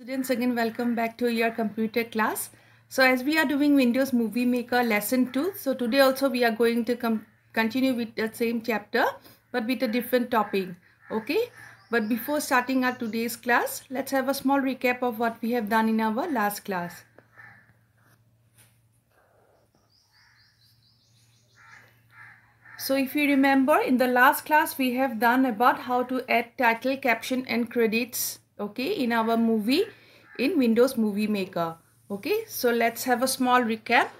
Students again welcome back to your computer class. So as we are doing Windows Movie Maker lesson 2. So today also we are going to continue with the same chapter but with a different topic. Okay. But before starting our today's class, let's have a small recap of what we have done in our last class. So if you remember in the last class we have done about how to add title, caption and credits okay in our movie in windows movie maker okay so let's have a small recap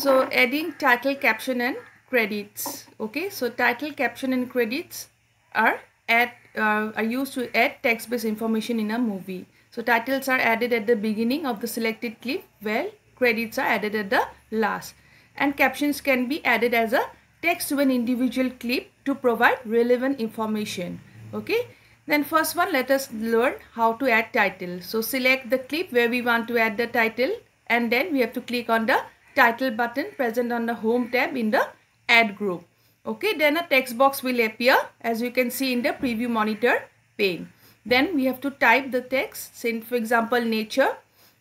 so adding title caption and credits okay so title caption and credits are add uh, are used to add text-based information in a movie so titles are added at the beginning of the selected clip while credits are added at the last and captions can be added as a text to an individual clip to provide relevant information okay then first one let us learn how to add title so select the clip where we want to add the title and then we have to click on the title button present on the home tab in the add group okay then a text box will appear as you can see in the preview monitor pane then we have to type the text say for example nature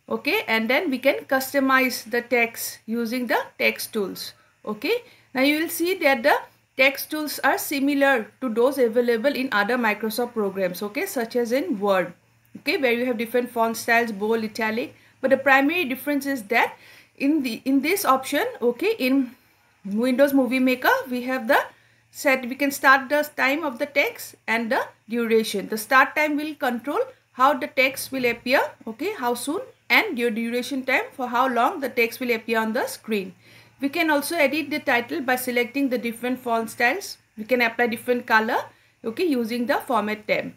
okay and then we can customize the text using the text tools okay now you will see that the Text tools are similar to those available in other Microsoft programs, okay, such as in Word, okay, where you have different font styles, bold, italic. But the primary difference is that in the in this option, okay, in Windows Movie Maker, we have the set. We can start the time of the text and the duration. The start time will control how the text will appear, okay, how soon and your duration time for how long the text will appear on the screen. We can also edit the title by selecting the different font styles. We can apply different color okay using the format tab.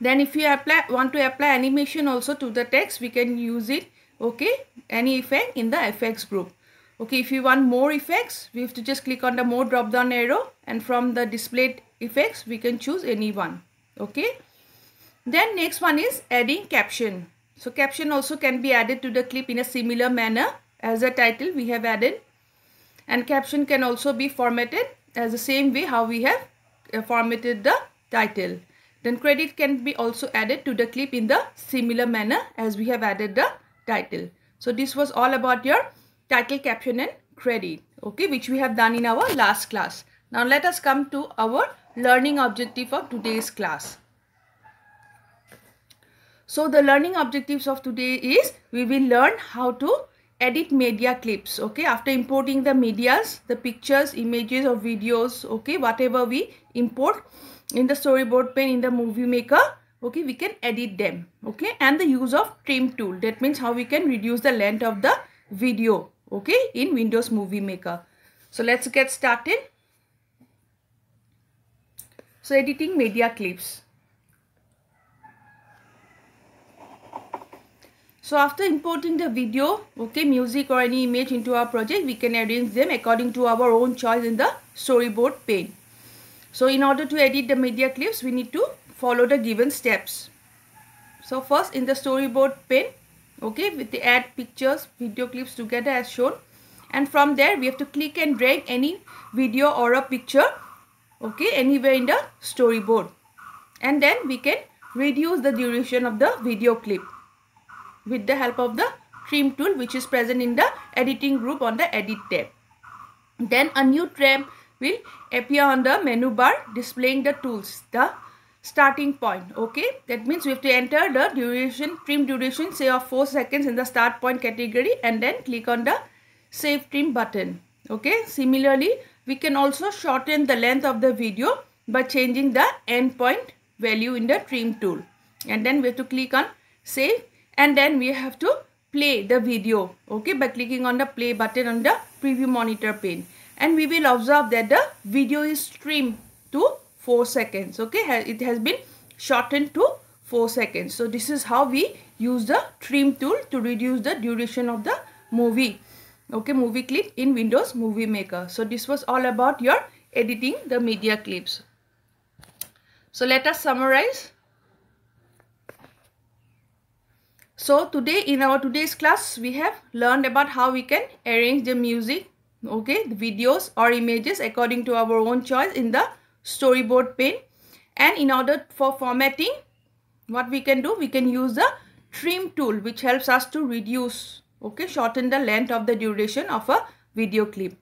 Then if you apply want to apply animation also to the text we can use it okay any effect in the effects group. Okay if you want more effects we have to just click on the more drop down arrow and from the displayed effects we can choose any one okay. Then next one is adding caption. So caption also can be added to the clip in a similar manner as a title we have added and caption can also be formatted as the same way how we have uh, formatted the title. Then credit can be also added to the clip in the similar manner as we have added the title. So this was all about your title, caption and credit, okay, which we have done in our last class. Now let us come to our learning objective of today's class. So the learning objectives of today is we will learn how to edit media clips okay after importing the medias the pictures images or videos okay whatever we import in the storyboard pane in the movie maker okay we can edit them okay and the use of trim tool that means how we can reduce the length of the video okay in windows movie maker so let's get started so editing media clips So after importing the video, okay, music or any image into our project, we can arrange them according to our own choice in the storyboard pane. So in order to edit the media clips, we need to follow the given steps. So first in the storyboard pane, okay, with the add pictures, video clips together as shown. And from there, we have to click and drag any video or a picture, okay, anywhere in the storyboard. And then we can reduce the duration of the video clip with the help of the trim tool which is present in the editing group on the edit tab. Then a new tab will appear on the menu bar displaying the tools, the starting point. Okay, that means we have to enter the duration, trim duration say of 4 seconds in the start point category and then click on the save trim button. Okay, similarly we can also shorten the length of the video by changing the end point value in the trim tool and then we have to click on save and then we have to play the video okay by clicking on the play button on the preview monitor pane and we will observe that the video is streamed to 4 seconds okay it has been shortened to 4 seconds so this is how we use the trim tool to reduce the duration of the movie okay movie clip in windows movie maker so this was all about your editing the media clips so let us summarize So today in our today's class we have learned about how we can arrange the music okay the videos or images according to our own choice in the storyboard pane and in order for formatting what we can do we can use the trim tool which helps us to reduce okay shorten the length of the duration of a video clip.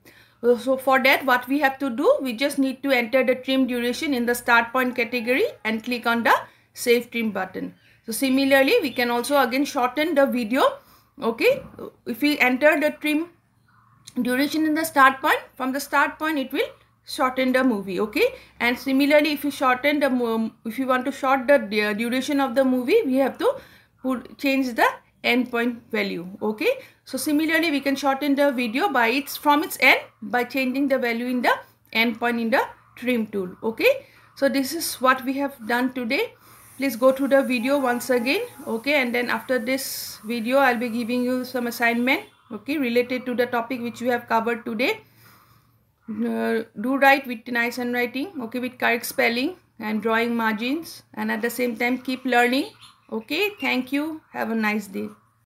So for that what we have to do we just need to enter the trim duration in the start point category and click on the save trim button. So similarly, we can also again shorten the video. Okay, if we enter the trim duration in the start point, from the start point it will shorten the movie okay and similarly if you shorten the if you want to short the duration of the movie we have to put change the endpoint value okay so similarly we can shorten the video by its from its end by changing the value in the endpoint in the trim tool okay so this is what we have done today please go through the video once again okay and then after this video i'll be giving you some assignment okay related to the topic which we have covered today uh, do write with nice handwriting okay with correct spelling and drawing margins and at the same time keep learning okay thank you have a nice day